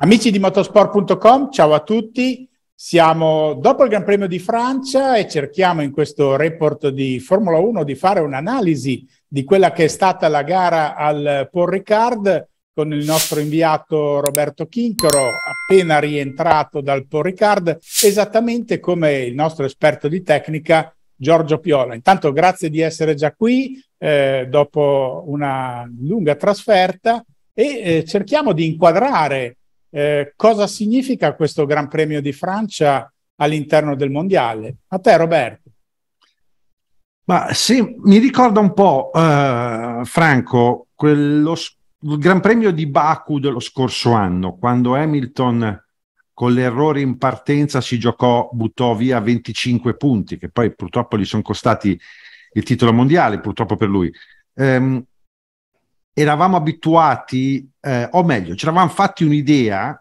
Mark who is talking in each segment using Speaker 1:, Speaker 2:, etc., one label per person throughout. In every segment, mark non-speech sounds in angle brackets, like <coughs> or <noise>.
Speaker 1: Amici di motosport.com, ciao a tutti. Siamo dopo il Gran Premio di Francia e cerchiamo in questo report di Formula 1 di fare un'analisi di quella che è stata la gara al Paul Ricard con il nostro inviato Roberto Chincoro, appena rientrato dal Paul Ricard, esattamente come il nostro esperto di tecnica Giorgio Piola. Intanto grazie di essere già qui eh, dopo una lunga trasferta e eh, cerchiamo di inquadrare eh, cosa significa questo Gran Premio di Francia all'interno del Mondiale? A te Roberto.
Speaker 2: Ma sì, mi ricorda un po', eh, Franco, quello il Gran Premio di Baku dello scorso anno, quando Hamilton con l'errore in partenza si giocò, buttò via 25 punti, che poi purtroppo gli sono costati il titolo mondiale, purtroppo per lui. Ehm, eravamo abituati, eh, o meglio, ci eravamo fatti un'idea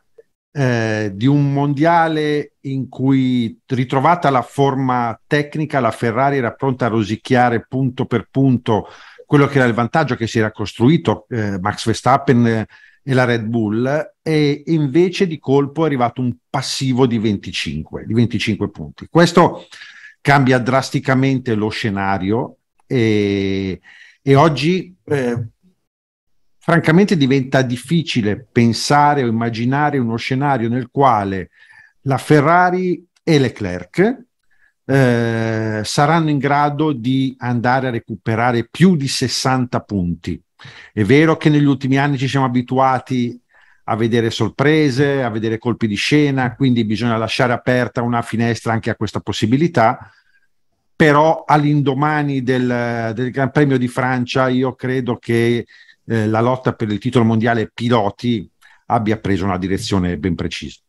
Speaker 2: eh, di un mondiale in cui ritrovata la forma tecnica, la Ferrari era pronta a rosicchiare punto per punto quello che era il vantaggio che si era costruito eh, Max Verstappen e la Red Bull e invece di colpo è arrivato un passivo di 25, di 25 punti. Questo cambia drasticamente lo scenario e, e oggi eh, francamente diventa difficile pensare o immaginare uno scenario nel quale la Ferrari e Leclerc eh, saranno in grado di andare a recuperare più di 60 punti. È vero che negli ultimi anni ci siamo abituati a vedere sorprese, a vedere colpi di scena, quindi bisogna lasciare aperta una finestra anche a questa possibilità. Però all'indomani del, del Gran Premio di Francia io credo che eh, la lotta per il titolo mondiale piloti abbia preso una direzione ben precisa.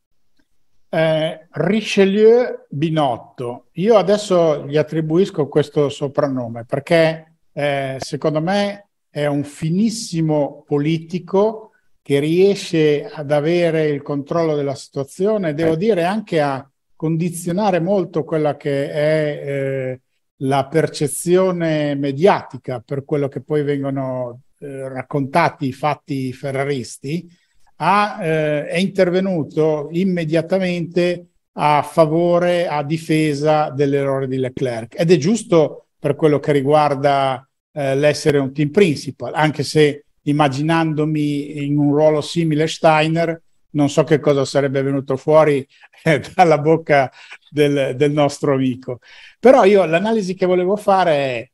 Speaker 1: Eh, Richelieu Binotto, io adesso gli attribuisco questo soprannome perché eh, secondo me è un finissimo politico che riesce ad avere il controllo della situazione, devo eh. dire anche a condizionare molto quella che è eh, la percezione mediatica per quello che poi vengono eh, raccontati i fatti ferraristi, ha, eh, è intervenuto immediatamente a favore, a difesa dell'errore di Leclerc. Ed è giusto per quello che riguarda eh, l'essere un team principal, anche se immaginandomi in un ruolo simile Steiner, non so che cosa sarebbe venuto fuori eh, dalla bocca del, del, nostro amico. Però io l'analisi che volevo fare è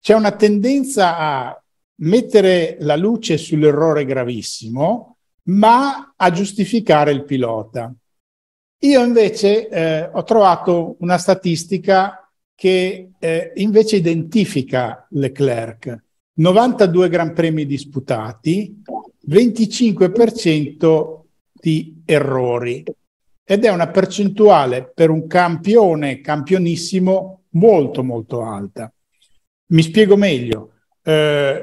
Speaker 1: c'è una tendenza a mettere la luce sull'errore gravissimo, ma a giustificare il pilota. Io invece eh, ho trovato una statistica che eh, invece identifica Leclerc. 92 Gran Premi disputati, 25% di errori ed è una percentuale per un campione campionissimo molto molto alta. Mi spiego meglio.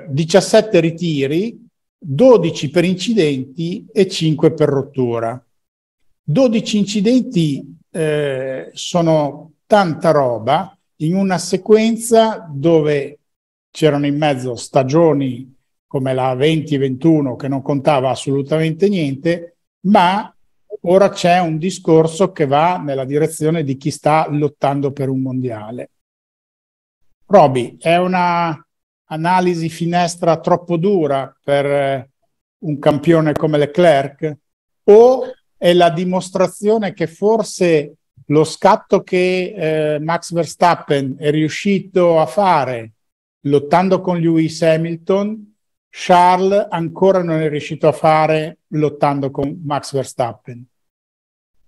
Speaker 1: 17 eh, ritiri, 12 per incidenti e 5 per rottura. 12 incidenti eh, sono tanta roba in una sequenza dove c'erano in mezzo stagioni come la 20-21 che non contava assolutamente niente, ma ora c'è un discorso che va nella direzione di chi sta lottando per un mondiale. Roby, è una analisi finestra troppo dura per eh, un campione come Leclerc o è la dimostrazione che forse lo scatto che eh, Max Verstappen è riuscito a fare lottando con Lewis Hamilton, Charles ancora non è riuscito a fare lottando con Max Verstappen.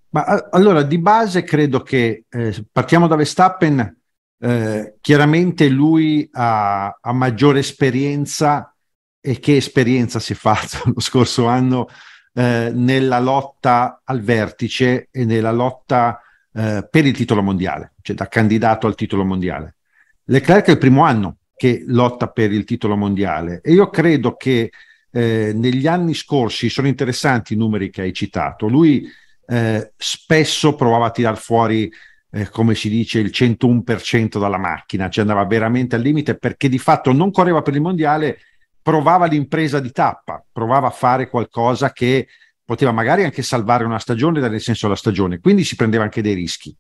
Speaker 2: Ma allora di base credo che eh, partiamo da Verstappen eh, chiaramente lui ha, ha, maggiore esperienza e che esperienza si è fatto lo scorso anno eh, nella lotta al vertice e nella lotta eh, per il titolo mondiale, cioè da candidato al titolo mondiale. Leclerc è il primo anno che lotta per il titolo mondiale e io credo che eh, negli anni scorsi sono interessanti i numeri che hai citato. Lui eh, spesso provava a tirar fuori eh, come si dice, il 101% dalla macchina, cioè andava veramente al limite perché di fatto non correva per il mondiale, provava l'impresa di tappa, provava a fare qualcosa che poteva magari anche salvare una stagione, nel senso la stagione, quindi si prendeva anche dei rischi.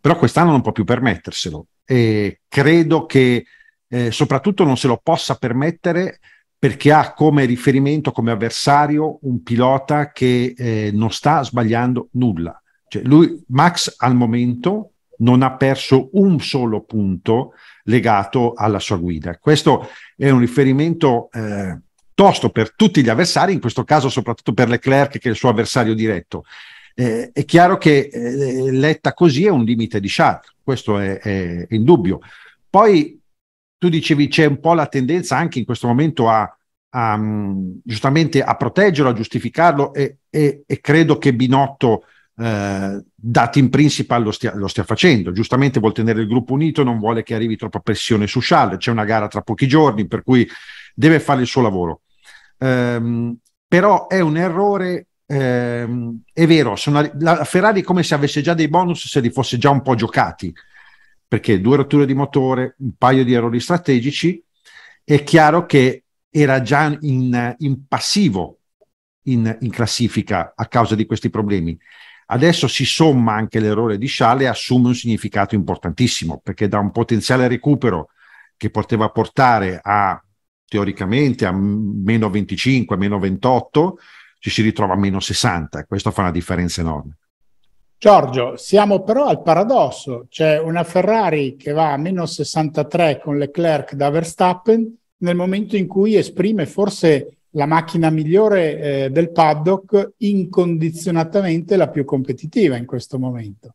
Speaker 2: Però quest'anno non può più permetterselo e credo che eh, soprattutto non se lo possa permettere perché ha come riferimento, come avversario, un pilota che eh, non sta sbagliando nulla. Cioè lui, Max al momento non ha perso un solo punto legato alla sua guida. Questo è un riferimento eh, tosto per tutti gli avversari, in questo caso soprattutto per Leclerc che è il suo avversario diretto. Eh, è chiaro che eh, letta così è un limite di Charles, questo è, è indubbio. Poi tu dicevi c'è un po' la tendenza anche in questo momento a, a mm, giustamente a proteggerlo, a giustificarlo e, e, e credo che Binotto eh, dati in principal lo stia, lo stia, facendo. Giustamente vuol tenere il gruppo unito, non vuole che arrivi troppa pressione su Charles. C'è una gara tra pochi giorni, per cui deve fare il suo lavoro. Ehm, però è un errore. Ehm, è vero, sono, la Ferrari come se avesse già dei bonus se li fosse già un po' giocati perché due rotture di motore, un paio di errori strategici, è chiaro che era già in, in passivo in, in, classifica a causa di questi problemi. Adesso si somma anche l'errore di Sciale e assume un significato importantissimo perché da un potenziale recupero che poteva portare a teoricamente a meno 25, meno 28, ci si ritrova a meno 60. Questo fa una differenza enorme.
Speaker 1: Giorgio, siamo però al paradosso. C'è una Ferrari che va a meno 63 con Leclerc da Verstappen nel momento in cui esprime forse la macchina migliore eh, del paddock, incondizionatamente la più competitiva in questo momento.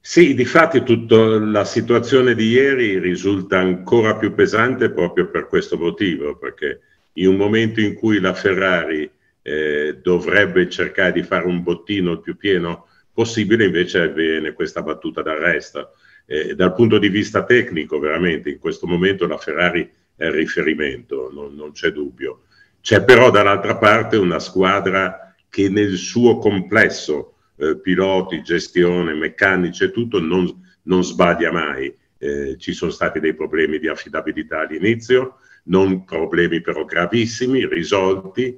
Speaker 3: Sì, difatti tutta la situazione di ieri risulta ancora più pesante proprio per questo motivo, perché in un momento in cui la Ferrari eh, dovrebbe cercare di fare un bottino il più pieno possibile, invece viene questa battuta d'arresto. Eh, dal punto di vista tecnico, veramente, in questo momento la Ferrari è il riferimento, non, non c'è dubbio. C'è però dall'altra parte una squadra che nel suo complesso, eh, piloti, gestione, meccanici e tutto, non, non sbaglia mai. Eh, ci sono stati dei problemi di affidabilità all'inizio, non problemi però gravissimi, risolti,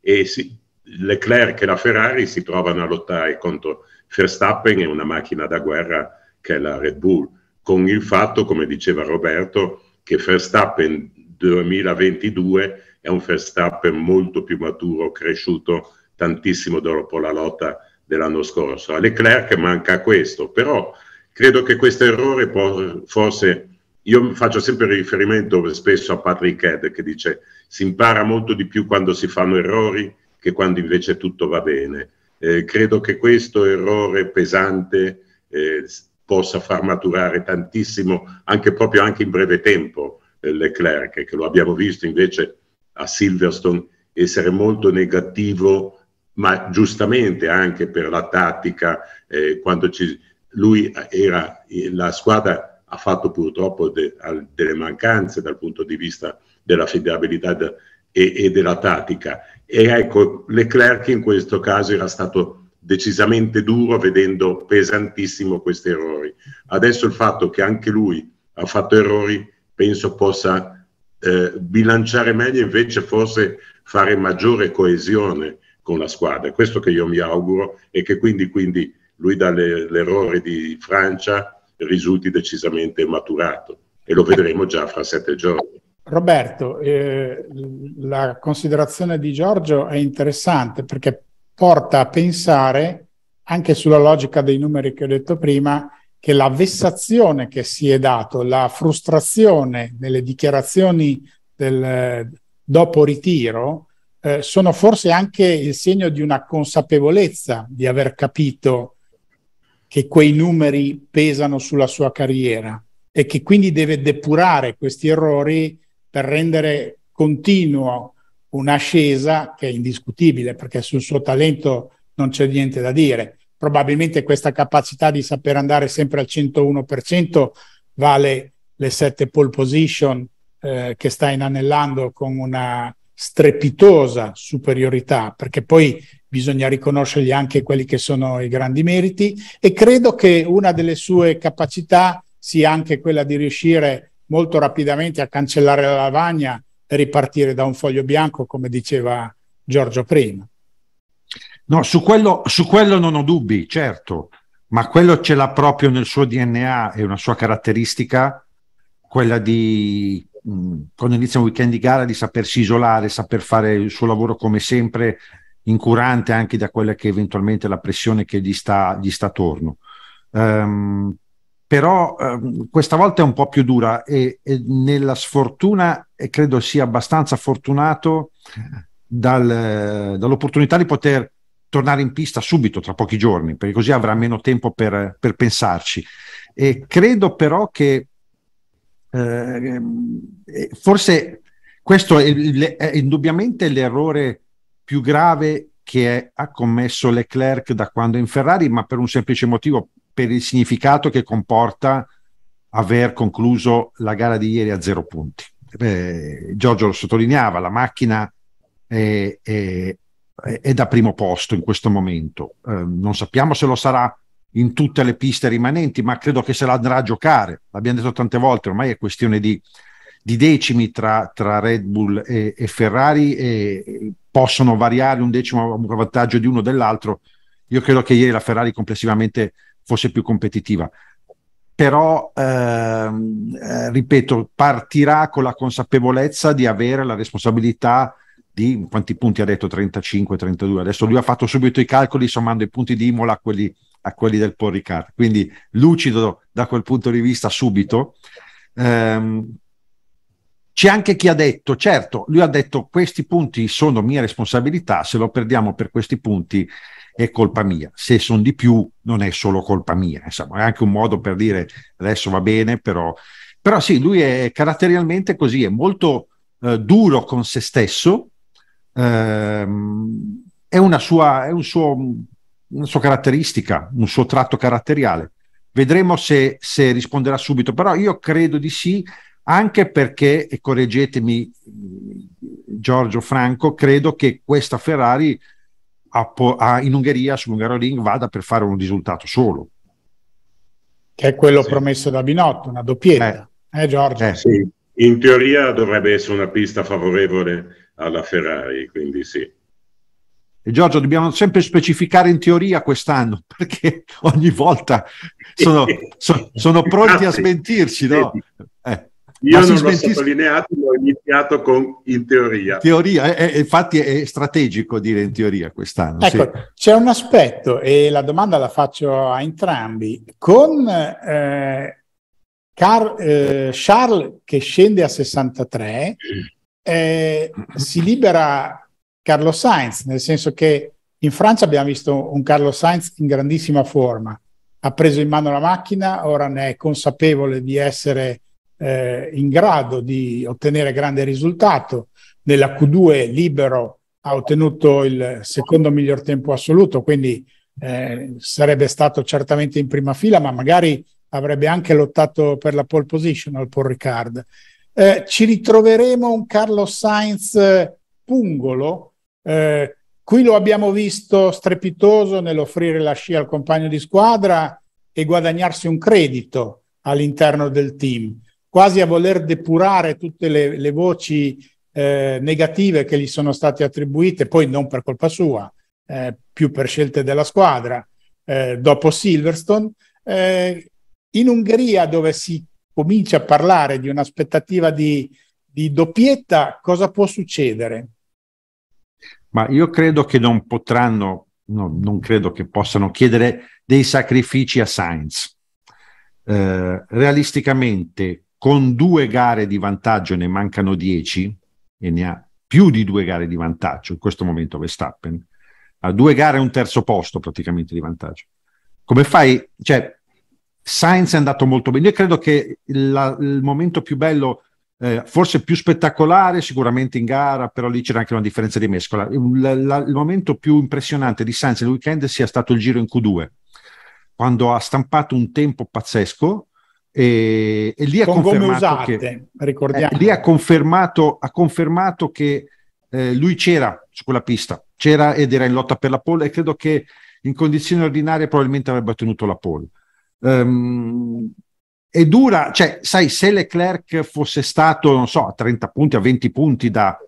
Speaker 3: e si, Leclerc e la Ferrari si trovano a lottare contro Verstappen e una macchina da guerra che è la Red Bull, con il fatto, come diceva Roberto, che Verstappen 2022 è un Verstappen molto più maturo, cresciuto tantissimo dopo la lotta dell'anno scorso. A Leclerc manca questo, però credo che questo errore può, forse io faccio sempre riferimento spesso a Patrick Head che dice si impara molto di più quando si fanno errori che quando invece tutto va bene. Eh, credo che questo errore pesante eh, possa far maturare tantissimo, anche proprio anche in breve tempo, eh, Leclerc, che lo abbiamo visto invece a Silverstone essere molto negativo, ma giustamente anche per la tattica, eh, quando ci, lui era, la squadra ha fatto purtroppo de, al, delle mancanze dal punto di vista dell'affidabilità de, e, e, della tattica. E ecco, Leclerc in questo caso era stato decisamente duro vedendo pesantissimo questi errori. Adesso il fatto che anche lui ha fatto errori penso possa eh, bilanciare meglio invece forse fare maggiore coesione con la squadra. Questo che io mi auguro e che quindi, quindi lui dall'errore di Francia risulti decisamente maturato e lo vedremo già fra sette giorni.
Speaker 1: Roberto, eh, la considerazione di Giorgio è interessante perché porta a pensare anche sulla logica dei numeri che ho detto prima, che la vessazione che si è dato, la frustrazione nelle dichiarazioni del dopo ritiro, eh, sono forse anche il segno di una consapevolezza di aver capito che quei numeri pesano sulla sua carriera e che quindi deve depurare questi errori per rendere continuo un'ascesa che è indiscutibile perché sul suo talento non c'è niente da dire probabilmente questa capacità di saper andare sempre al 101% vale le sette pole position eh, che sta inanellando con una strepitosa superiorità, perché poi bisogna riconoscergli anche quelli che sono i grandi meriti e credo che una delle sue capacità sia anche quella di riuscire molto rapidamente a cancellare la lavagna e ripartire da un foglio bianco, come diceva Giorgio prima.
Speaker 2: No, su quello, su quello non ho dubbi, certo, ma quello ce l'ha proprio nel suo DNA, è una sua caratteristica, quella di mm, quando inizia un weekend di gara di sapersi isolare, saper fare il suo lavoro come sempre, incurante anche da quella che eventualmente la pressione che gli sta, gli sta attorno. Um, però um, questa volta è un po' più dura e, e nella sfortuna, e credo sia abbastanza fortunato dal, dall'opportunità di poter tornare in pista subito, tra pochi giorni, perché così avrà meno tempo per, per pensarci. E credo però che eh, eh forse questo è, è, indubbiamente l'errore più grave che è, ha commesso Leclerc da quando è in Ferrari, ma per un semplice motivo, per il significato che comporta aver concluso la gara di ieri a zero punti. Eh, Giorgio lo sottolineava, la macchina è, è è, da primo posto in questo momento. Eh, non sappiamo se lo sarà in tutte le piste rimanenti, ma credo che se la andrà a giocare. L'abbiamo detto tante volte, ormai è questione di, di decimi tra, tra, Red Bull e, e Ferrari e, e possono variare un decimo a vantaggio di uno o dell'altro. Io credo che ieri la Ferrari complessivamente fosse più competitiva. Però, ehm, eh, ripeto, partirà con la consapevolezza di avere la responsabilità di quanti punti ha detto 35, 32. Adesso lui ha fatto subito i calcoli sommando i punti di Imola a quelli, a quelli del Paul Quindi lucido da quel punto di vista subito. Ehm, c'è anche chi ha detto, certo, lui ha detto questi punti sono mia responsabilità, se lo perdiamo per questi punti è colpa mia, se sono di più non è solo colpa mia, insomma è anche un modo per dire adesso va bene, però, però sì, lui è caratterialmente così, è molto eh, duro con se stesso, ehm, è, una sua, è un suo, una sua caratteristica, un suo tratto caratteriale. Vedremo se, se risponderà subito, però io credo di sì, anche perché, e correggetemi Giorgio Franco, credo che questa Ferrari a, a, in Ungheria sull'Ungaroring vada per fare un risultato solo. Che è quello sì. promesso da Binotto, una doppietta, eh, eh
Speaker 1: Giorgio? Eh,
Speaker 3: sì. In teoria dovrebbe essere una pista favorevole alla Ferrari, quindi sì. E
Speaker 2: Giorgio, dobbiamo sempre specificare in teoria quest'anno, <laughs> perché ogni volta sono, so, sono pronti a ah, smentirci, no? Eh. Io non smentis- l'ho
Speaker 3: sottolineato, l'ho iniziato con in teoria.
Speaker 2: Teoria, eh, eh, è, infatti è strategico dire in teoria quest'anno. Ecco, sì. c'è un aspetto
Speaker 1: e la domanda la faccio a entrambi. Con eh, Car- eh, Charles che scende a 63, eh, si libera Carlo Sainz, nel senso che in Francia abbiamo visto un Carlo Sainz in grandissima forma, ha preso in mano la macchina, ora ne è consapevole di essere eh, in grado di ottenere grande risultato. Nella Q2 libero ha ottenuto il secondo miglior tempo assoluto, quindi eh, sarebbe stato certamente in prima fila, ma magari avrebbe anche lottato per la pole position al Paul Ricard eh, ci ritroveremo un Carlos Sainz eh, pungolo. Eh, qui lo abbiamo visto strepitoso nell'offrire la scia al compagno di squadra e guadagnarsi un credito all'interno del team, quasi a voler depurare tutte le, le voci eh, negative che gli sono state attribuite, poi non per colpa sua, eh, più per scelte della squadra, eh, dopo Silverstone. Eh, in Ungheria, dove si comincia a parlare di un'aspettativa di, di doppietta, cosa può succedere?
Speaker 2: Ma io credo che non potranno, no, non credo che possano chiedere dei sacrifici a Sainz. Eh, realisticamente, con due gare di vantaggio ne mancano dieci e ne ha più di due gare di vantaggio in questo momento Verstappen. Ha due gare e un terzo posto praticamente di vantaggio. Come fai? Cioè, Sainz è andato molto bene. Io credo che la, il momento più bello, eh, forse più spettacolare, sicuramente in gara, però lì c'era anche una differenza di mescola. Il, la, il momento più impressionante di Sainz nel weekend sia stato il giro in Q2, quando ha stampato un tempo pazzesco, e, e, lì, ha confermato, usate, che, eh, lì ha, confermato, ha confermato che eh, lui c'era su quella pista, c'era ed era in lotta per la pole e credo che in condizioni ordinarie probabilmente avrebbe ottenuto la pole. Um, è dura, cioè, sai, se Leclerc fosse stato, non so, a 30 punti, a 20 punti da,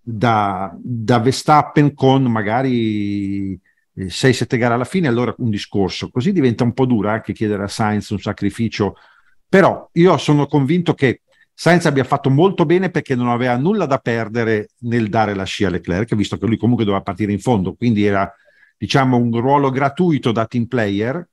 Speaker 2: da, da Verstappen con magari 6-7 eh, gare alla fine, allora un discorso. Così diventa un po' dura anche chiedere a Sainz un sacrificio. Però io sono convinto che Sainz abbia fatto molto bene perché non aveva nulla da perdere nel dare la scia a Leclerc, visto che lui comunque doveva partire in fondo, quindi era diciamo un ruolo gratuito da team player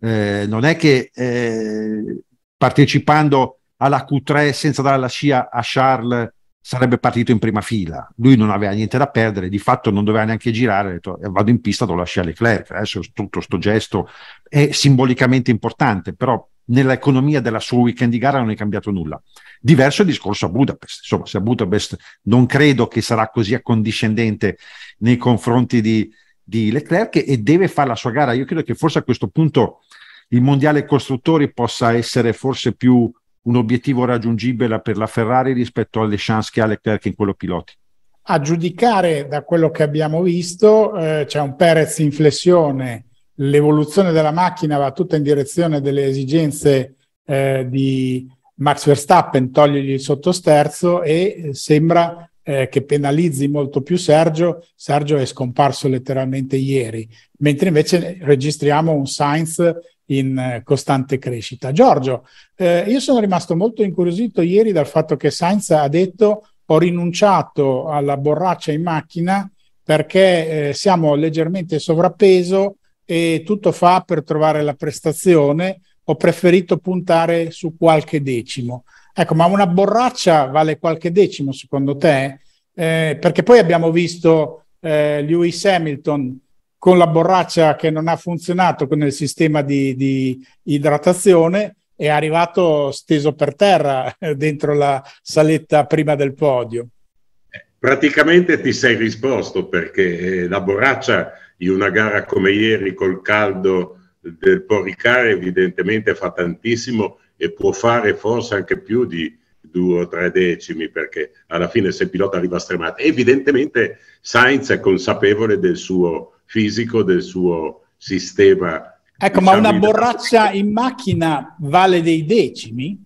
Speaker 2: eh, non è che eh, partecipando alla Q3 senza dare la scia a Charles sarebbe partito in prima fila. Lui non aveva niente da perdere, di fatto non doveva neanche girare, ha detto eh, vado in pista, do la scia a Leclerc. Adesso tutto questo gesto è simbolicamente importante, però nell'economia della sua weekend di gara non è cambiato nulla. Diverso il discorso a Budapest. Insomma, se a Budapest non credo che sarà così accondiscendente nei confronti di, di Leclerc e deve fare la sua gara. Io credo che forse a questo punto il mondiale costruttori possa essere forse più un obiettivo raggiungibile per la Ferrari rispetto alle chance che ha Leclerc in quello piloti.
Speaker 1: A giudicare da quello che abbiamo visto, eh, c'è un Perez in flessione, l'evoluzione della macchina va tutta in direzione delle esigenze eh, di Max Verstappen, togliergli il sottosterzo e eh, sembra eh, che penalizzi molto più Sergio. Sergio è scomparso letteralmente ieri, mentre invece registriamo un Sainz in eh, costante crescita. Giorgio, eh, io sono rimasto molto incuriosito ieri dal fatto che Sainz ha detto ho rinunciato alla borraccia in macchina perché eh, siamo leggermente sovrappeso e tutto fa per trovare la prestazione, ho preferito puntare su qualche decimo. Ecco, ma una borraccia vale qualche decimo secondo te? Eh, perché poi abbiamo visto eh, Lewis Hamilton con la borraccia che non ha funzionato con il sistema di, di idratazione è arrivato steso per terra eh, dentro la saletta prima del podio.
Speaker 3: Praticamente ti sei risposto perché eh, la borraccia in una gara come ieri col caldo del Poricare evidentemente fa tantissimo e può fare forse anche più di due o tre decimi perché alla fine se il pilota arriva stremato evidentemente Sainz è consapevole del suo fisico del suo sistema.
Speaker 1: Ecco, diciamo, ma una borraccia in macchina vale dei decimi?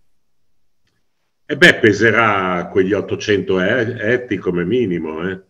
Speaker 3: E eh beh, peserà quegli 800 etti come minimo. Eh.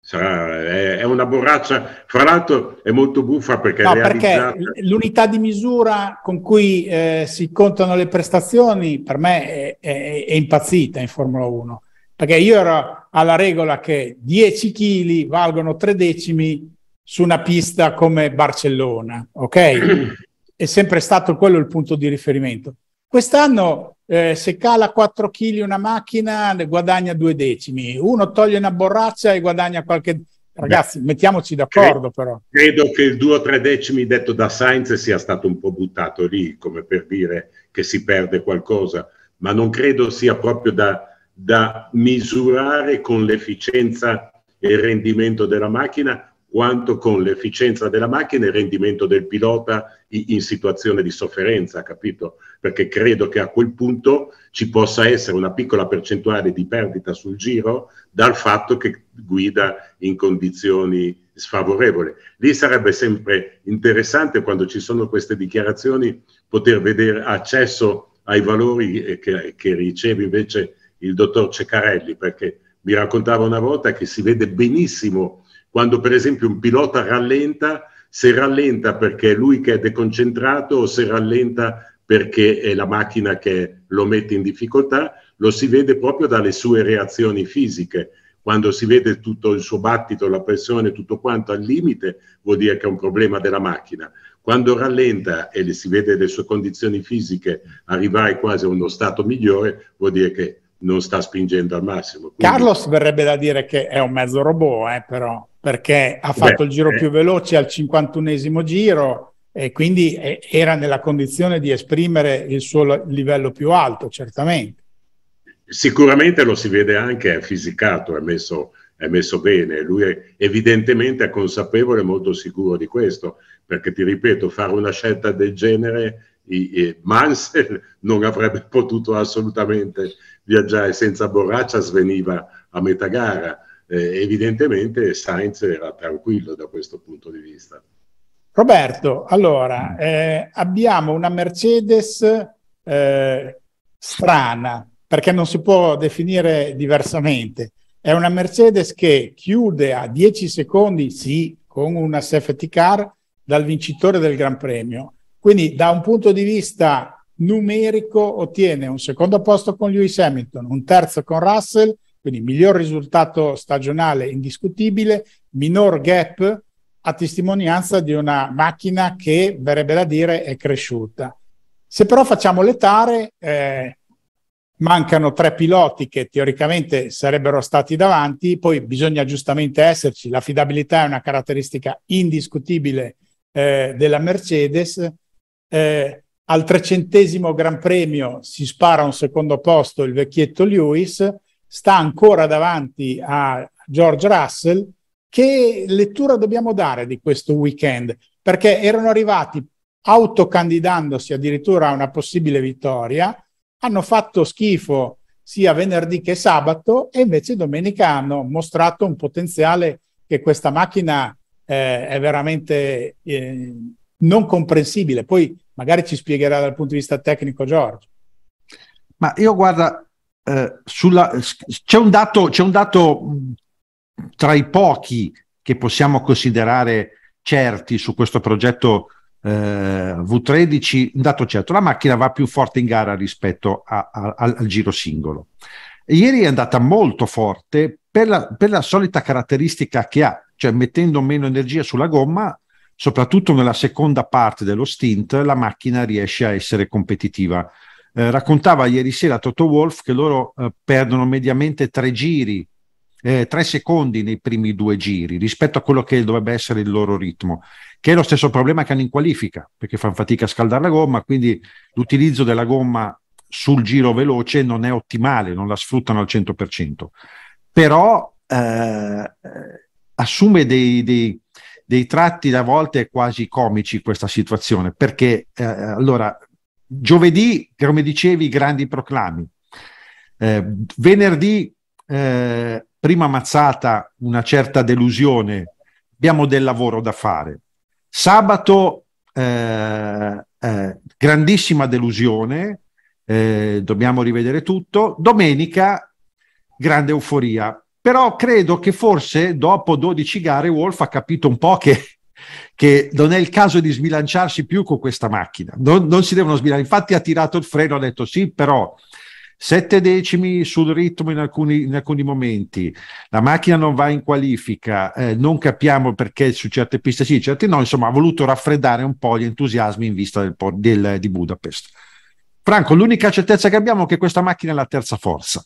Speaker 3: Sarà, è, è, una borraccia, fra l'altro è molto buffa perché... No, realizzata...
Speaker 1: perché l'unità di misura con cui eh, si contano le prestazioni per me è, è, è impazzita in Formula 1 perché io ero alla regola che 10 kg valgono tre decimi su una pista come Barcellona, ok? <clears throat> È sempre stato quello il punto di riferimento. Quest'anno eh, se cala 4 kg una macchina ne guadagna due decimi, uno toglie una borraccia e guadagna qualche... Ragazzi, Beh, mettiamoci d'accordo credo, però.
Speaker 3: Credo che il 2 o 3 decimi detto da Sainz sia stato un po' buttato lì, come per dire che si perde qualcosa, ma non credo sia proprio da, da misurare con l'efficienza e il rendimento della macchina quanto con l'efficienza della macchina e il rendimento del pilota in situazione di sofferenza, capito? Perché credo che a quel punto ci possa essere una piccola percentuale di perdita sul giro dal fatto che guida in condizioni sfavorevoli. Lì sarebbe sempre interessante quando ci sono queste dichiarazioni poter vedere accesso ai valori eh, che, che riceve invece il dottor Ceccarelli, perché mi raccontava una volta che si vede benissimo quando per esempio un pilota rallenta, se rallenta perché è lui che è deconcentrato o se rallenta perché è la macchina che lo mette in difficoltà, lo si vede proprio dalle sue reazioni fisiche. Quando si vede tutto il suo battito, la pressione, tutto quanto al limite, vuol dire che è un problema della macchina. Quando rallenta e si vede le sue condizioni fisiche arrivare quasi a uno stato migliore, vuol dire che non sta spingendo al massimo. Quindi...
Speaker 1: Carlos verrebbe da dire che è un mezzo robot, eh, però, perché ha fatto Beh, il giro eh. più veloce al 51esimo giro e quindi eh, era nella condizione di esprimere il suo livello più alto, certamente.
Speaker 3: Sicuramente lo si vede anche, è fisicato, è messo, è messo bene, lui è, evidentemente è consapevole e molto sicuro di questo, perché ti ripeto, fare una scelta del genere e Mansell non avrebbe potuto assolutamente viaggiare senza borraccia, sveniva a metà gara. Eh, evidentemente Sainz era tranquillo da questo punto di vista.
Speaker 1: Roberto, allora eh, abbiamo una Mercedes eh, strana, perché non si può definire diversamente. È una Mercedes che chiude a 10 secondi, sì, con una safety car dal vincitore del Gran Premio quindi da un punto di vista numerico ottiene un secondo posto con Lewis Hamilton, un terzo con Russell, quindi miglior risultato stagionale indiscutibile, minor gap a testimonianza di una macchina che verrebbe da dire è cresciuta. Se però facciamo le tare, eh, mancano tre piloti che teoricamente sarebbero stati davanti, poi bisogna giustamente esserci, l'affidabilità è una caratteristica indiscutibile eh, della Mercedes eh, al trecentesimo Gran Premio si spara un secondo posto il vecchietto Lewis, sta ancora davanti a George Russell. Che lettura dobbiamo dare di questo weekend? Perché erano arrivati autocandidandosi addirittura a una possibile vittoria, hanno fatto schifo sia venerdì che sabato e invece domenica hanno mostrato un potenziale che questa macchina eh, è veramente eh, non comprensibile. Poi magari ci spiegherà dal punto di vista tecnico Giorgio.
Speaker 2: Ma io guarda, eh, sulla, c'è, un dato, c'è un dato tra i pochi che possiamo considerare certi su questo progetto eh, V13, un dato certo, la macchina va più forte in gara rispetto a, a, al, al, giro singolo. Ieri è andata molto forte per la, per la solita caratteristica che ha, cioè mettendo meno energia sulla gomma soprattutto nella seconda parte dello stint, la macchina riesce a essere competitiva. Eh, raccontava ieri sera Toto Wolf che loro eh, perdono mediamente tre giri, eh, tre secondi nei primi due giri rispetto a quello che dovrebbe essere il loro ritmo, che è lo stesso problema che hanno in qualifica, perché fanno fatica a scaldare la gomma, quindi l'utilizzo della gomma sul giro veloce non è ottimale, non la sfruttano al 100%. Però eh, eh, assume dei, dei dei tratti da volte quasi comici questa situazione, perché eh, allora giovedì, come dicevi, grandi proclami, eh, venerdì eh, prima mazzata una certa delusione, abbiamo del lavoro da fare, sabato eh, eh, grandissima delusione, eh, dobbiamo rivedere tutto, domenica grande euforia, però credo che forse dopo 12 gare Wolf ha capito un po' che, che non è il caso di sbilanciarsi più con questa macchina. Non, non si devono sbilanciare. Infatti ha tirato il freno, ha detto sì, però sette decimi sul ritmo in alcuni, in alcuni, momenti, la macchina non va in qualifica, eh, non capiamo perché su certe piste sì, certe no, insomma ha voluto raffreddare un po' gli entusiasmi in vista del, del, di Budapest. Franco, l'unica certezza che abbiamo è che questa macchina è la terza forza.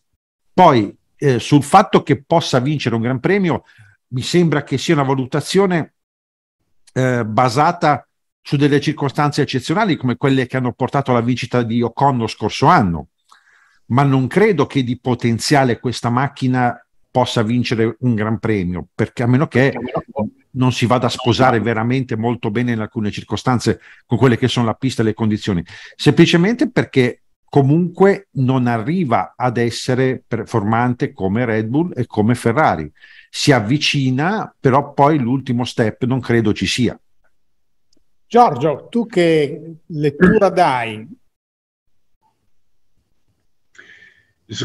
Speaker 2: Poi eh, sul fatto che possa vincere un Gran Premio mi sembra che sia una valutazione eh, basata su delle circostanze eccezionali come quelle che hanno portato alla vincita di Ocon lo scorso anno, ma non credo che di potenziale questa macchina possa vincere un Gran Premio, perché a meno che non si vada a sposare veramente molto bene in alcune circostanze con quelle che sono la pista e le condizioni, semplicemente perché comunque non arriva ad essere performante come Red Bull e come Ferrari. Si avvicina, però poi l'ultimo step non credo ci sia.
Speaker 1: Giorgio, tu che lettura dai?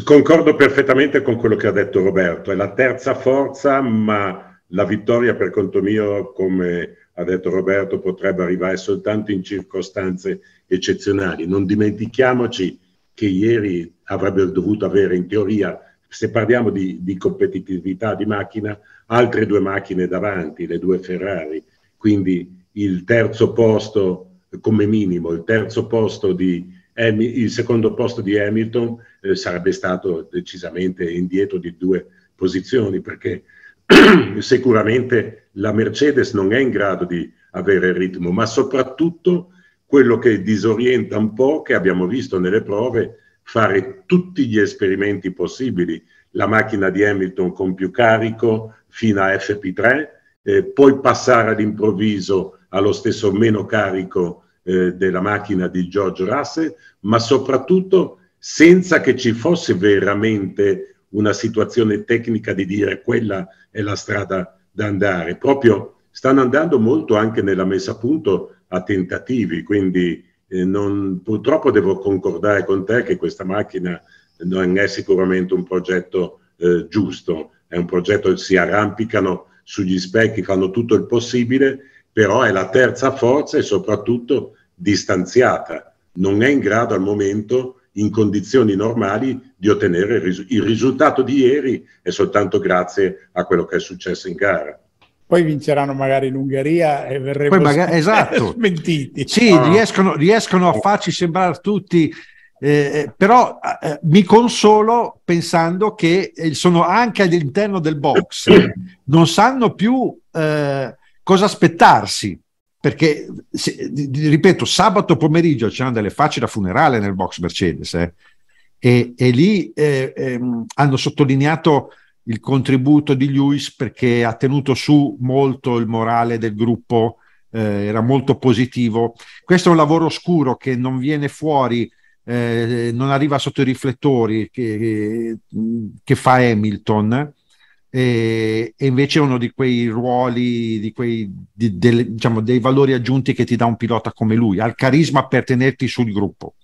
Speaker 3: Concordo perfettamente con quello che ha detto Roberto, è la terza forza, ma la vittoria per conto mio come ha detto Roberto, potrebbe arrivare soltanto in circostanze eccezionali. Non dimentichiamoci che ieri avrebbe dovuto avere in teoria, se parliamo di, di competitività di macchina, altre due macchine davanti, le due Ferrari. Quindi il terzo posto come minimo, il terzo posto di, il secondo posto di Hamilton eh, sarebbe stato decisamente indietro di due posizioni perché <clears throat> sicuramente la Mercedes non è in grado di avere il ritmo, ma soprattutto quello che disorienta un po', che abbiamo visto nelle prove, fare tutti gli esperimenti possibili, la macchina di Hamilton con più carico fino a FP3, eh, poi passare all'improvviso allo stesso meno carico eh, della macchina di George Russell, ma soprattutto senza che ci fosse veramente una situazione tecnica di dire quella è la strada da andare, proprio stanno andando molto anche nella messa a punto a tentativi, quindi eh, non, purtroppo devo concordare con te che questa macchina non è sicuramente un progetto eh, giusto, è un progetto che si arrampicano sugli specchi, fanno tutto il possibile, però è la terza forza e soprattutto distanziata, non è in grado al momento in condizioni normali di ottenere il, ris- il risultato di ieri è soltanto grazie a quello che è successo in gara
Speaker 1: poi vinceranno magari in Ungheria e verremo maga- <laughs> esatto.
Speaker 2: smentiti. Sì, ah. riescono, riescono, a farci sembrare tutti, eh, eh però eh, mi consolo pensando che eh, sono anche all'interno del box, <coughs> non sanno più eh, cosa aspettarsi perché se, ripeto sabato pomeriggio c'erano delle facce da funerale nel box Mercedes eh, e, e, lì eh, eh, hanno sottolineato il contributo di Lewis perché ha tenuto su molto il morale del gruppo eh, era molto positivo questo è un lavoro scuro che non viene fuori eh, non arriva sotto i riflettori che, che fa Hamilton e, e invece è uno di quei ruoli, di quei, di, delle, diciamo, dei valori aggiunti che ti dà un pilota come lui, al carisma per tenerti sul gruppo.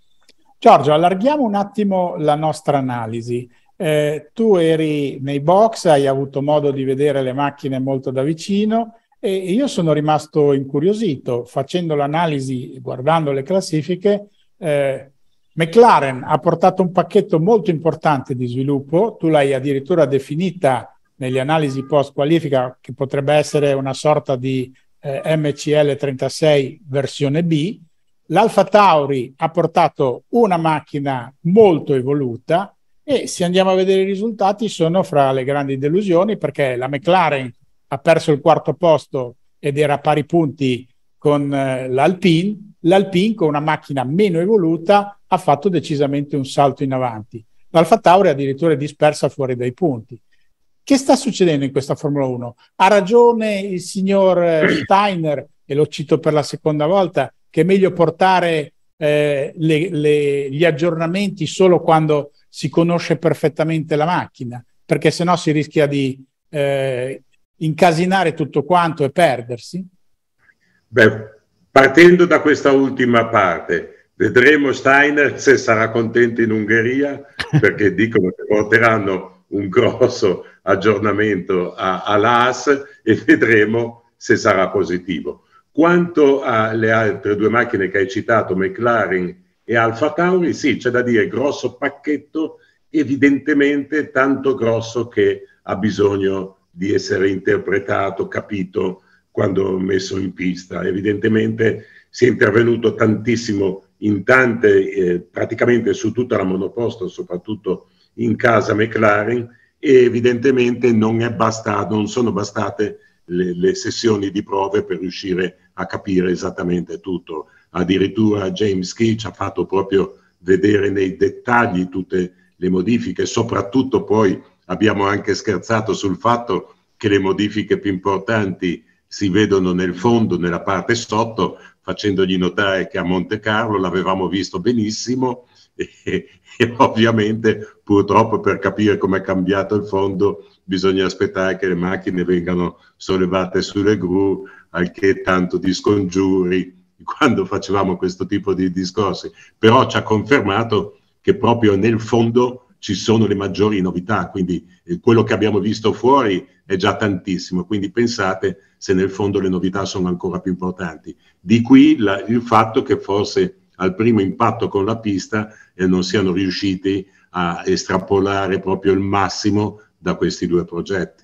Speaker 1: Giorgio, allarghiamo un attimo la nostra analisi. Eh, tu eri nei box, hai avuto modo di vedere le macchine molto da vicino e io sono rimasto incuriosito facendo l'analisi, guardando le classifiche. Eh, McLaren ha portato un pacchetto molto importante di sviluppo, tu l'hai addirittura definita negli analisi post qualifica che potrebbe essere una sorta di eh, MCL 36 versione B. L'Alfa Tauri ha portato una macchina molto evoluta e se andiamo a vedere i risultati sono fra le grandi delusioni perché la McLaren ha perso il quarto posto ed era a pari punti con eh, l'Alpine. L'Alpine con una macchina meno evoluta ha fatto decisamente un salto in avanti. L'Alfa Tauri addirittura è dispersa fuori dai punti. Che sta succedendo in questa Formula 1? Ha ragione il signor eh, <clears throat> Steiner, e lo cito per la seconda volta, che è meglio portare eh, le, le, gli aggiornamenti solo quando si conosce perfettamente la macchina, perché sennò si rischia di eh, incasinare tutto quanto e perdersi?
Speaker 3: Beh, partendo da questa ultima parte, vedremo Steiner se sarà contento in Ungheria, <laughs> perché dicono che porteranno un grosso aggiornamento all'AS e <laughs> vedremo se sarà positivo. Quanto alle altre due macchine che hai citato, McLaren e Alfa Tauri, sì, c'è da dire grosso pacchetto, evidentemente tanto grosso che ha bisogno di essere interpretato, capito quando messo in pista. Evidentemente si è intervenuto tantissimo in tante, eh, praticamente su tutta la monoposto, soprattutto in casa McLaren, e evidentemente non, bastato, non sono bastate le, le, sessioni di prove per riuscire a capire esattamente tutto. Addirittura James Key ci ha fatto proprio vedere nei dettagli tutte le modifiche, soprattutto poi abbiamo anche scherzato sul fatto che le modifiche più importanti si vedono nel fondo, nella parte sotto, facendogli notare che a Monte Carlo l'avevamo visto benissimo, e, <laughs> e ovviamente purtroppo per capire come è cambiato il fondo bisogna aspettare che le macchine vengano sollevate sulle gru, al che tanto di scongiuri <laughs> quando facevamo questo tipo di discorsi, però ci ha confermato che proprio nel fondo ci sono le maggiori novità, quindi eh, quello che abbiamo visto fuori è già tantissimo, quindi pensate se nel fondo le novità sono ancora più importanti. Di qui la, il fatto che forse al primo impatto con la pista e non siano riusciti a estrapolare proprio il massimo da questi due progetti.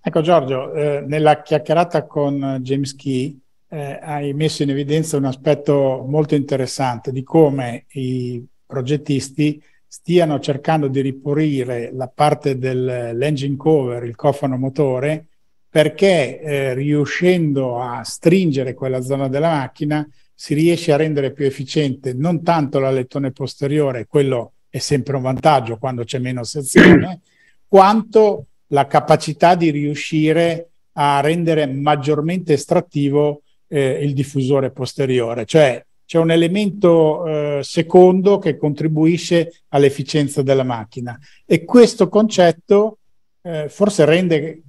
Speaker 1: Ecco Giorgio, eh, nella chiacchierata con James Key eh, hai messo in evidenza un aspetto molto interessante di come i progettisti stiano cercando di ripulire la parte dell'engine cover, il cofano motore, perché eh, riuscendo a stringere quella zona della macchina si riesce a rendere più efficiente non tanto l'alettone posteriore, quello è sempre un vantaggio quando c'è meno sezione, <clears throat> quanto la capacità di riuscire a rendere maggiormente estrattivo eh, il diffusore posteriore, cioè c'è un elemento eh, secondo che contribuisce all'efficienza della macchina e questo concetto eh, forse rende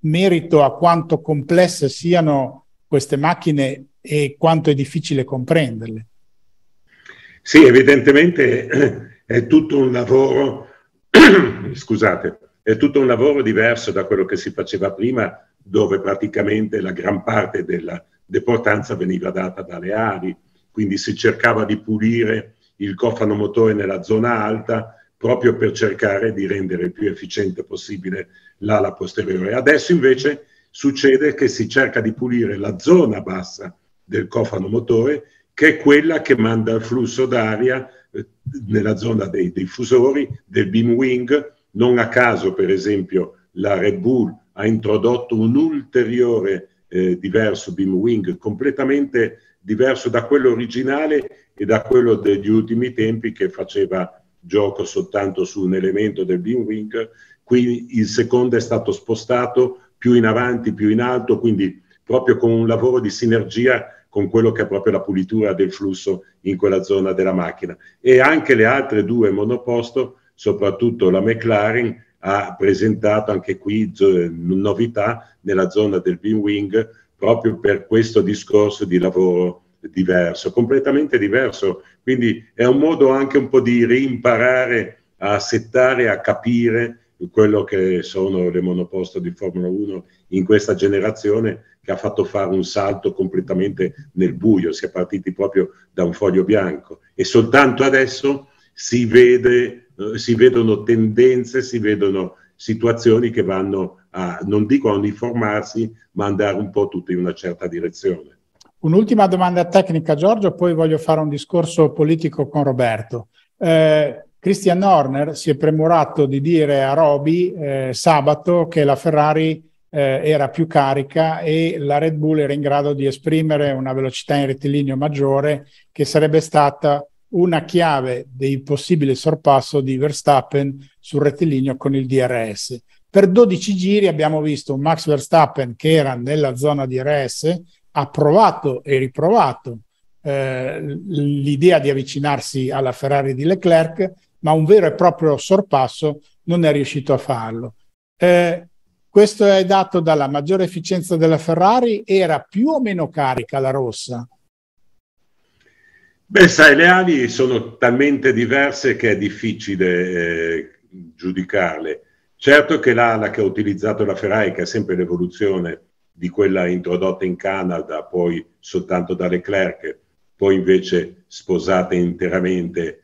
Speaker 1: merito a quanto complesse siano queste macchine e quanto è difficile comprenderle.
Speaker 3: Sì, evidentemente <clears throat> è tutto un lavoro, <clears throat> scusate, è tutto un lavoro diverso da quello che si faceva prima, dove praticamente la gran parte della deportanza veniva data dalle ali, quindi si cercava di pulire il cofano motore nella zona alta proprio per cercare di rendere il più efficiente possibile l'ala posteriore. Adesso invece succede che si cerca di pulire la zona bassa del cofano motore, che è quella che manda il flusso d'aria eh, nella zona dei diffusori, del beam wing. Non a caso, per esempio, la Red Bull ha introdotto un ulteriore eh, diverso beam wing, completamente diverso da quello originale e da quello degli ultimi tempi che faceva gioco soltanto su un elemento del beam wing. Qui il secondo è stato spostato più in avanti, più in alto, quindi proprio con un lavoro di sinergia con quello che è proprio la pulitura del flusso in quella zona della macchina. E anche le altre due monoposto, soprattutto la McLaren, ha presentato anche qui novità nella zona del B-Wing proprio per questo discorso di lavoro diverso, completamente diverso. Quindi è un modo anche un po' di rimparare a settare, a capire quello che sono le monoposto di Formula 1 in questa generazione che ha fatto fare un salto completamente nel buio, si è partiti proprio da un foglio bianco e soltanto adesso si, vede, eh, si vedono tendenze, si vedono situazioni che vanno a, non dico a uniformarsi, ma andare un po' tutte in una certa direzione.
Speaker 1: Un'ultima domanda tecnica, Giorgio, poi voglio fare un discorso politico con Roberto. Eh, Christian Horner si è premurato di dire a Roby eh, sabato che la Ferrari eh, era più carica e la Red Bull era in grado di esprimere una velocità in rettilineo maggiore che sarebbe stata una chiave del possibile sorpasso di Verstappen sul rettilineo con il DRS. Per 12 giri abbiamo visto Max Verstappen che era nella zona DRS, ha provato e riprovato eh, l'idea di avvicinarsi alla Ferrari di Leclerc, ma un vero e proprio sorpasso non è riuscito a farlo. Eh, questo è dato dalla maggiore efficienza della Ferrari, era più o meno carica la rossa?
Speaker 3: Beh, sai, le ali sono talmente diverse che è difficile eh, giudicarle. Certo che l'ala che ha utilizzato la Ferrari, che è sempre l'evoluzione di quella introdotta in Canada, poi soltanto da Leclerc, poi invece sposata interamente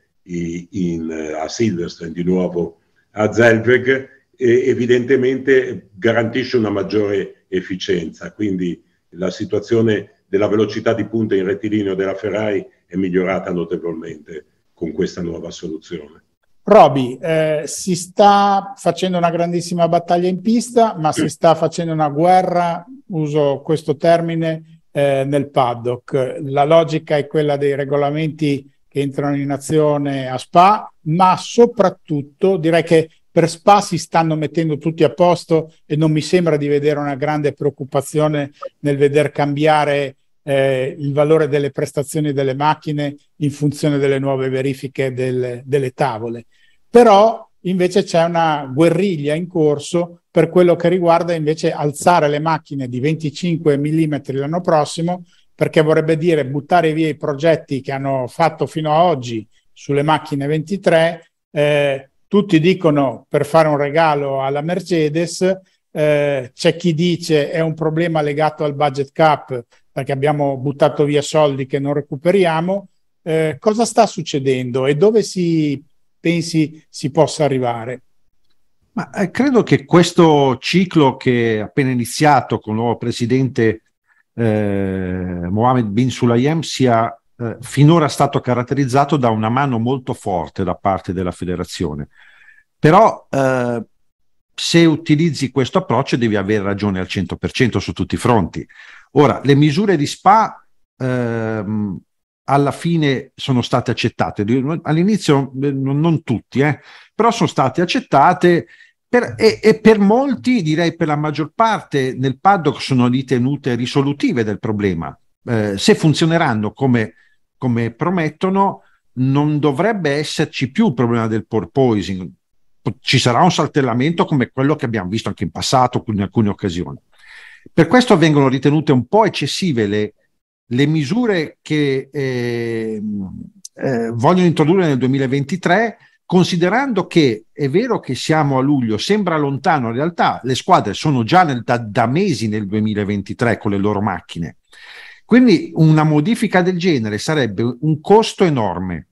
Speaker 3: in, a Silverstone, di nuovo a Zelberg, evidentemente garantisce una maggiore efficienza, quindi la situazione della velocità di punta in rettilineo della Ferrari è migliorata notevolmente con questa nuova soluzione.
Speaker 1: Roby, eh, si sta facendo una grandissima battaglia in pista, ma si sta facendo una guerra, uso questo termine, eh, nel paddock. La logica è quella dei regolamenti che entrano in azione a Spa, ma soprattutto direi che per Spa si stanno mettendo tutti a posto e non mi sembra di vedere una grande preoccupazione nel veder cambiare eh, il valore delle prestazioni delle macchine in funzione delle nuove verifiche del, delle tavole. Però invece c'è una guerriglia in corso per quello che riguarda invece alzare le macchine di 25 mm l'anno prossimo perché vorrebbe dire buttare via i progetti che hanno fatto fino ad oggi sulle macchine 23. Eh, tutti dicono per fare un regalo alla Mercedes, eh, c'è chi dice è un problema legato al budget cap perché abbiamo buttato via soldi che non recuperiamo. Eh, cosa sta succedendo e dove si pensi si possa arrivare?
Speaker 2: Ma, eh, credo che questo ciclo che è appena iniziato con il nuovo presidente eh, Mohammed bin Sulayem sia eh, finora stato caratterizzato da una mano molto forte da parte della federazione. Però eh, se utilizzi questo approccio devi avere ragione al 100% su tutti i fronti. Ora, le misure di Spa ehm, alla fine sono state accettate, all'inizio eh, non, non tutti, eh, però sono state accettate per, e, e, per molti, direi per la maggior parte, nel paddock sono ritenute risolutive del problema. Eh, se funzioneranno come, come, promettono, non dovrebbe esserci più il problema del porpoising. Ci sarà un saltellamento come quello che abbiamo visto anche in passato in alcune occasioni. Per questo vengono ritenute un po' eccessive le, le misure che eh, eh, vogliono introdurre nel 2023 considerando che è vero che siamo a luglio, sembra lontano, in realtà le squadre sono già nel, da, da, mesi nel 2023 con le loro macchine. Quindi una modifica del genere sarebbe un costo enorme.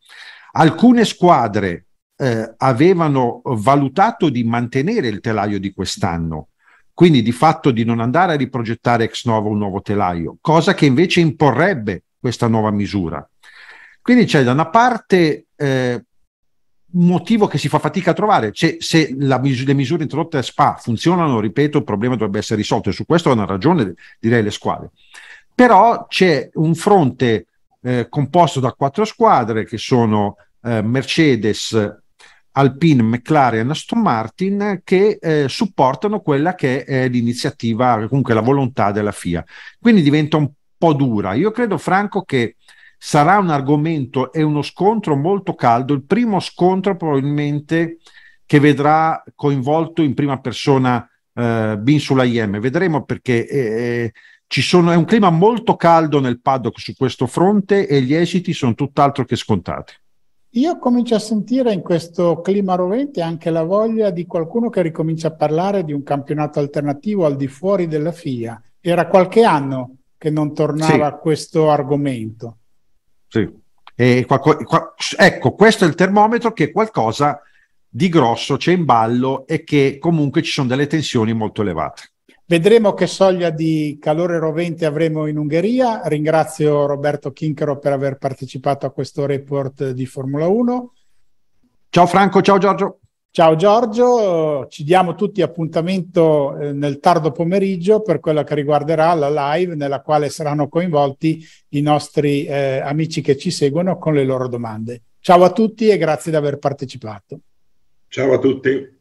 Speaker 2: Alcune squadre eh, avevano valutato di mantenere il telaio di quest'anno, quindi di fatto di non andare a riprogettare ex novo un nuovo telaio, cosa che invece imporrebbe questa nuova misura. Quindi c'è da una parte eh, motivo che si fa fatica a trovare. Cioè, se mis- le misure introdotte a Spa funzionano, ripeto, il problema dovrebbe essere risolto e su questo hanno ragione, direi, le squadre. Però c'è un fronte eh, composto da quattro squadre che sono eh, Mercedes, Alpine, McLaren, Aston Martin che eh, supportano quella che è l'iniziativa, comunque la volontà della FIA. Quindi diventa un po' dura. Io credo, Franco, che sarà un argomento e uno scontro molto caldo, il primo scontro probabilmente che vedrà coinvolto in prima persona eh, Bin Sulayem. Vedremo perché eh, eh, ci sono, è un clima molto caldo nel paddock su questo fronte e gli esiti sono tutt'altro che scontati.
Speaker 1: Io comincio a sentire in questo clima rovente anche la voglia di qualcuno che ricomincia a parlare di un campionato alternativo al di fuori della FIA. Era qualche anno che non tornava sì. questo
Speaker 2: argomento. Sì. Qualco, qua, ecco, questo è il termometro che qualcosa di grosso c'è in ballo e che comunque ci sono delle tensioni molto elevate.
Speaker 1: Vedremo che soglia di calore rovente avremo in Ungheria. Ringrazio Roberto Chincaro per aver partecipato a questo report di Formula 1. Ciao Franco, ciao Giorgio. Ciao Giorgio, ci diamo tutti appuntamento eh, nel tardo pomeriggio per quello che riguarderà la live nella quale saranno coinvolti i nostri eh, amici che ci seguono con le loro domande. Ciao a tutti e grazie di aver partecipato. Ciao a tutti.